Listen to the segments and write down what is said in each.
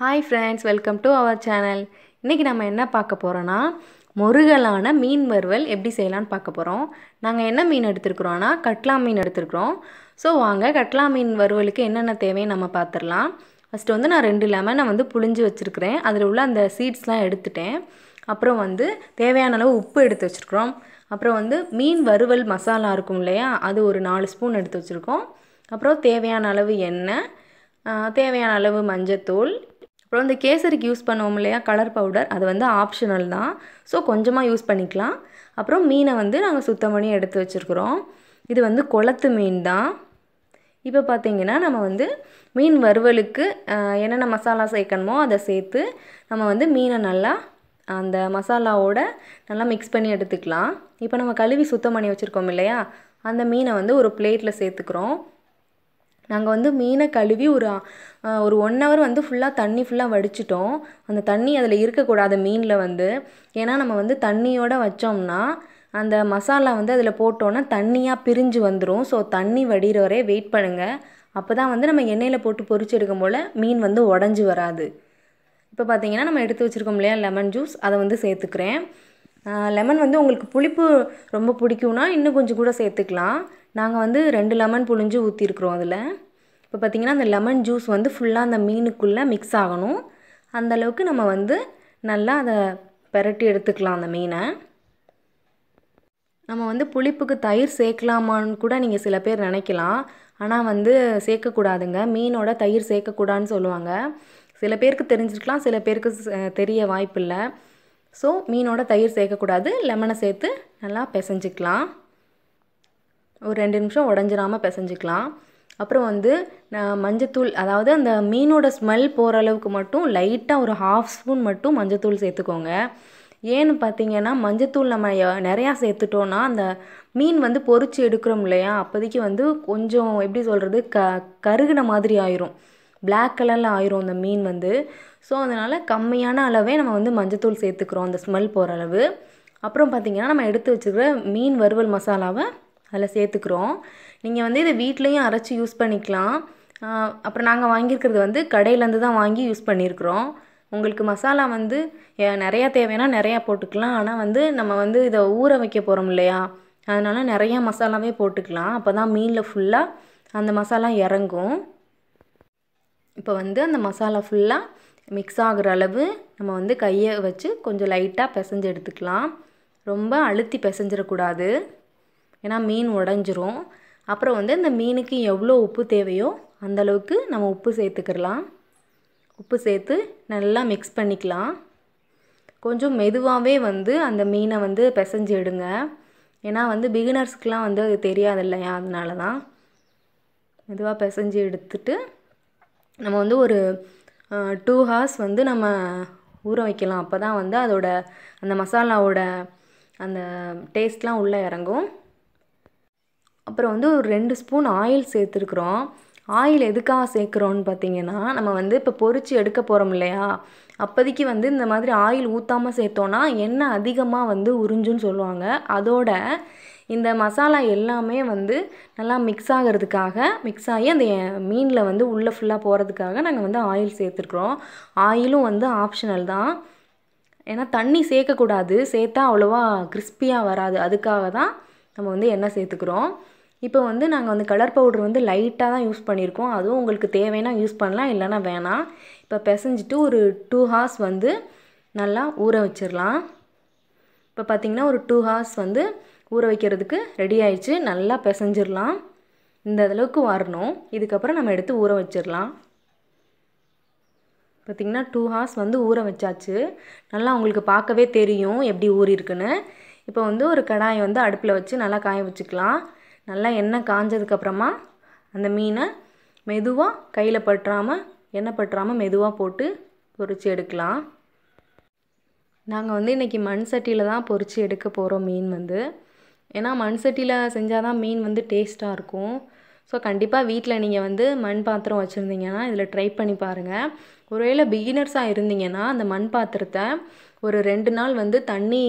hi friends welcome to our channel இன்றைக்கி நம்ம என்ன பார்க்க போகிறோன்னா முருகலான மீன் வறுவல் எப்படி செய்யலான்னு பார்க்க போகிறோம் நாங்கள் என்ன மீன் எடுத்துருக்குறோன்னா கட்லா மீன் எடுத்துருக்குறோம் ஸோ வாங்க கட்லா மீன் வறுவலுக்கு என்னென்ன தேவைன்னு நம்ம பார்த்துடலாம் ஃபஸ்ட்டு வந்து நான் ரெண்டு லெமனை வந்து புளிஞ்சு வச்சுருக்கிறேன் அதில் உள்ள அந்த சீட்ஸ்லாம் எடுத்துட்டேன் அப்புறம் வந்து தேவையான அளவு உப்பு எடுத்து வச்சுருக்குறோம் அப்புறம் வந்து மீன் வறுவல் மசாலா இருக்கும் இல்லையா அது ஒரு நாலு ஸ்பூன் எடுத்து வச்சுருக்கோம் அப்புறம் தேவையான அளவு எண்ணெய் தேவையான அளவு மஞ்சத்தூள் அப்புறம் இந்த கேசரிக்கு யூஸ் பண்ணுவோம் இல்லையா கலர் பவுடர் அது வந்து ஆப்ஷனல் தான் ஸோ கொஞ்சமாக யூஸ் பண்ணிக்கலாம் அப்புறம் மீனை வந்து நாங்கள் சுத்தம் பண்ணி எடுத்து வச்சுருக்குறோம் இது வந்து குளத்து மீன் தான் இப்போ பார்த்திங்கன்னா நம்ம வந்து மீன் வறுவலுக்கு என்னென்ன மசாலா சேர்க்கணுமோ அதை சேர்த்து நம்ம வந்து மீனை நல்லா அந்த மசாலாவோட நல்லா மிக்ஸ் பண்ணி எடுத்துக்கலாம் இப்போ நம்ம கழுவி சுத்தம் பண்ணி வச்சுருக்கோம் இல்லையா அந்த மீனை வந்து ஒரு பிளேட்டில் சேர்த்துக்கிறோம் நாங்கள் வந்து மீனை கழுவி ஒரு ஒரு ஒன் ஹவர் வந்து ஃபுல்லாக தண்ணி ஃபுல்லாக வடிச்சிட்டோம் அந்த தண்ணி அதில் இருக்கக்கூடாது மீனில் வந்து ஏன்னா நம்ம வந்து தண்ணியோடு வச்சோம்னா அந்த மசாலா வந்து அதில் போட்டோன்னா தண்ணியாக பிரிஞ்சு வந்துடும் ஸோ தண்ணி வடிகிற வரை வெயிட் பண்ணுங்கள் அப்போ தான் வந்து நம்ம எண்ணெயில் போட்டு பொறிச்சு எடுக்கும் போல் மீன் வந்து உடஞ்சி வராது இப்போ பார்த்தீங்கன்னா நம்ம எடுத்து வச்சுருக்கோம் இல்லையா லெமன் ஜூஸ் அதை வந்து சேர்த்துக்கிறேன் லெமன் வந்து உங்களுக்கு புளிப்பு ரொம்ப பிடிக்கும்னா இன்னும் கொஞ்சம் கூட சேர்த்துக்கலாம் நாங்கள் வந்து ரெண்டு லெமன் புழிஞ்சு ஊற்றிருக்குறோம் அதில் இப்போ பார்த்திங்கன்னா அந்த லெமன் ஜூஸ் வந்து ஃபுல்லாக அந்த மீனுக்குள்ளே மிக்ஸ் ஆகணும் அந்தளவுக்கு நம்ம வந்து நல்லா அதை பெரட்டி எடுத்துக்கலாம் அந்த மீனை நம்ம வந்து புளிப்புக்கு தயிர் சேர்க்கலாமான்னு கூட நீங்கள் சில பேர் நினைக்கலாம் ஆனால் வந்து சேர்க்கக்கூடாதுங்க மீனோட தயிர் சேர்க்கக்கூடாதுன்னு சொல்லுவாங்க சில பேருக்கு தெரிஞ்சிருக்கலாம் சில பேருக்கு தெரிய வாய்ப்பில்லை ஸோ மீனோட தயிர் சேர்க்கக்கூடாது லெமனை சேர்த்து நல்லா பிசைஞ்சிக்கலாம் ஒரு ரெண்டு நிமிஷம் உடஞ்சிராமல் பிசைஞ்சிக்கலாம் அப்புறம் வந்து மஞ்சத்தூள் அதாவது அந்த மீனோட ஸ்மெல் போகிற அளவுக்கு மட்டும் லைட்டாக ஒரு ஹாஃப் ஸ்பூன் மட்டும் மஞ்சத்தூள் சேர்த்துக்கோங்க ஏன்னு பார்த்தீங்கன்னா மஞ்சத்தூள் நம்ம நிறையா சேர்த்துட்டோன்னா அந்த மீன் வந்து பொறிச்சு எடுக்கிறோம் இல்லையா அப்போதைக்கு வந்து கொஞ்சம் எப்படி சொல்கிறது க கருகின மாதிரி ஆயிரும் பிளாக் கலரில் ஆயிரும் அந்த மீன் வந்து ஸோ அதனால் கம்மியான அளவே நம்ம வந்து மஞ்சத்தூள் சேர்த்துக்கிறோம் அந்த ஸ்மெல் போகிற அளவு அப்புறம் பார்த்திங்கன்னா நம்ம எடுத்து வச்சுக்கிற மீன் வறுவல் மசாலாவை அதில் சேர்த்துக்கிறோம் நீங்கள் வந்து இதை வீட்லேயும் அரைச்சி யூஸ் பண்ணிக்கலாம் அப்புறம் நாங்கள் வாங்கியிருக்கிறது வந்து கடையிலேருந்து தான் வாங்கி யூஸ் பண்ணியிருக்கிறோம் உங்களுக்கு மசாலா வந்து நிறையா தேவைன்னா நிறையா போட்டுக்கலாம் ஆனால் வந்து நம்ம வந்து இதை ஊற வைக்க போகிறோம் இல்லையா அதனால் நிறையா மசாலாவே போட்டுக்கலாம் அப்போ தான் மீனில் ஃபுல்லாக அந்த மசாலா இறங்கும் இப்போ வந்து அந்த மசாலா ஃபுல்லாக மிக்ஸ் ஆகுற அளவு நம்ம வந்து கையை வச்சு கொஞ்சம் லைட்டாக பிசைஞ்சு எடுத்துக்கலாம் ரொம்ப அழுத்தி பிசைஞ்சிடக்கூடாது ஏன்னா மீன் உடஞ்சிரும் அப்புறம் வந்து இந்த மீனுக்கு எவ்வளோ உப்பு தேவையோ அந்தளவுக்கு நம்ம உப்பு சேர்த்துக்கிறலாம் உப்பு சேர்த்து நல்லா மிக்ஸ் பண்ணிக்கலாம் கொஞ்சம் மெதுவாகவே வந்து அந்த மீனை வந்து பிசைஞ்சு எடுங்க ஏன்னா வந்து பிகினர்ஸ்க்கெலாம் வந்து அது தெரியாது இல்லையா அதனால தான் மெதுவாக பிசைஞ்சு எடுத்துட்டு நம்ம வந்து ஒரு டூ ஹார்ஸ் வந்து நம்ம ஊற வைக்கலாம் அப்போ தான் வந்து அதோட அந்த மசாலாவோட அந்த டேஸ்ட்லாம் உள்ளே இறங்கும் அப்புறம் வந்து ஒரு ரெண்டு ஸ்பூன் ஆயில் சேர்த்துருக்குறோம் ஆயில் எதுக்காக சேர்க்குறோன்னு பார்த்தீங்கன்னா நம்ம வந்து இப்போ பொறிச்சு எடுக்க போகிறோம் இல்லையா அப்போதைக்கு வந்து இந்த மாதிரி ஆயில் ஊற்றாமல் சேர்த்தோன்னா எண்ணெய் அதிகமாக வந்து உறிஞ்சுன்னு சொல்லுவாங்க அதோட இந்த மசாலா எல்லாமே வந்து நல்லா மிக்ஸ் ஆகிறதுக்காக மிக்ஸ் ஆகி அந்த மீனில் வந்து உள்ளே ஃபுல்லாக போகிறதுக்காக நாங்கள் வந்து ஆயில் சேர்த்துருக்குறோம் ஆயிலும் வந்து ஆப்ஷனல் தான் ஏன்னா தண்ணி சேர்க்கக்கூடாது சேர்த்தா அவ்வளோவா கிறிஸ்பியாக வராது அதுக்காக தான் நம்ம வந்து எண்ணெய் சேர்த்துக்கிறோம் இப்போ வந்து நாங்கள் வந்து கலர் பவுட்ரு வந்து லைட்டாக தான் யூஸ் பண்ணியிருக்கோம் அதுவும் உங்களுக்கு தேவைன்னா யூஸ் பண்ணலாம் இல்லைனா வேணாம் இப்போ பிசைஞ்சிட்டு ஒரு டூ ஹார்ஸ் வந்து நல்லா ஊற வச்சிடலாம் இப்போ பார்த்திங்கன்னா ஒரு டூ ஹார்ஸ் வந்து ஊற வைக்கிறதுக்கு ரெடி ஆயிடுச்சு நல்லா பிசைஞ்சிடலாம் இந்த அளவுக்கு வரணும் இதுக்கப்புறம் நம்ம எடுத்து ஊற வச்சிடலாம் பார்த்திங்கன்னா டூ ஹார்ஸ் வந்து ஊற வச்சாச்சு நல்லா உங்களுக்கு பார்க்கவே தெரியும் எப்படி ஊறியிருக்குன்னு இப்போ வந்து ஒரு கடாயை வந்து அடுப்பில் வச்சு நல்லா காய வச்சுக்கலாம் நல்லா எண்ணெய் காஞ்சதுக்கப்புறமா அந்த மீனை மெதுவாக கையில் பற்றாமல் எண்ணெய் பற்றாமல் மெதுவாக போட்டு பொறிச்சு எடுக்கலாம் நாங்கள் வந்து இன்றைக்கி மண் சட்டியில் தான் பொறிச்சு எடுக்க போகிறோம் மீன் வந்து ஏன்னா மண் சட்டியில் செஞ்சால் தான் மீன் வந்து டேஸ்ட்டாக இருக்கும் ஸோ கண்டிப்பாக வீட்டில் நீங்கள் வந்து மண் பாத்திரம் வச்சுருந்தீங்கன்னா இதில் ட்ரை பண்ணி பாருங்கள் ஒருவேளை பிகினர்ஸாக இருந்தீங்கன்னா அந்த மண் பாத்திரத்தை ஒரு ரெண்டு நாள் வந்து தண்ணி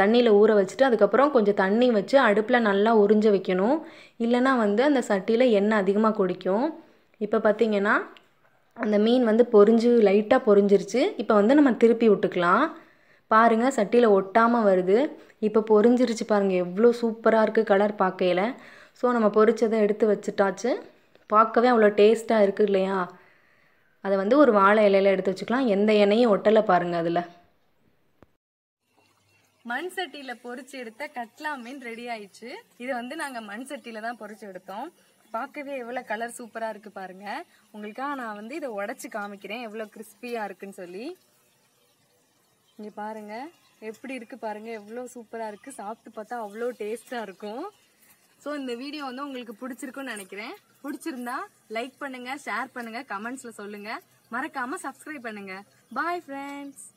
தண்ணியில் ஊற வச்சுட்டு அதுக்கப்புறம் கொஞ்சம் தண்ணி வச்சு அடுப்பில் நல்லா உறிஞ்ச வைக்கணும் இல்லைனா வந்து அந்த சட்டியில் எண்ணெய் அதிகமாக குடிக்கும் இப்போ பார்த்திங்கன்னா அந்த மீன் வந்து பொறிஞ்சு லைட்டாக பொறிஞ்சிருச்சு இப்போ வந்து நம்ம திருப்பி விட்டுக்கலாம் பாருங்கள் சட்டியில் ஒட்டாமல் வருது இப்போ பொறிஞ்சிருச்சு பாருங்கள் எவ்வளோ சூப்பராக இருக்குது கலர் பார்க்கையில் ஸோ நம்ம பொறிச்சதை எடுத்து வச்சுட்டாச்சு பார்க்கவே அவ்வளோ டேஸ்ட்டாக இருக்குது இல்லையா அதை வந்து ஒரு வாழை இலையில எடுத்து வச்சுக்கலாம் எந்த எண்ணெயும் ஒட்டலை பாருங்கள் அதில் மண் சட்டியில பொறிச்சு எடுத்த கட்லா மீன் ரெடி ஆயிடுச்சு இது வந்து நாங்க மண் சட்டியில தான் பொறிச்சு எடுத்தோம் பார்க்கவே எவ்வளோ கலர் சூப்பராக இருக்குது பாருங்க உங்களுக்காக நான் வந்து இதை உடச்சி காமிக்கிறேன் எவ்வளோ கிறிஸ்பியா இருக்குன்னு சொல்லி இங்க பாருங்க எப்படி இருக்குது பாருங்க எவ்வளோ சூப்பராக இருக்குது சாப்பிட்டு பார்த்தா அவ்வளோ டேஸ்ட்டாக இருக்கும் ஸோ இந்த வீடியோ வந்து உங்களுக்கு பிடிச்சிருக்குன்னு நினைக்கிறேன் பிடிச்சிருந்தா லைக் பண்ணுங்கள் ஷேர் பண்ணுங்கள் கமெண்ட்ஸில் சொல்லுங்கள் மறக்காமல் சப்ஸ்கிரைப் பண்ணுங்கள் பாய் ஃப்ரெண்ட்ஸ்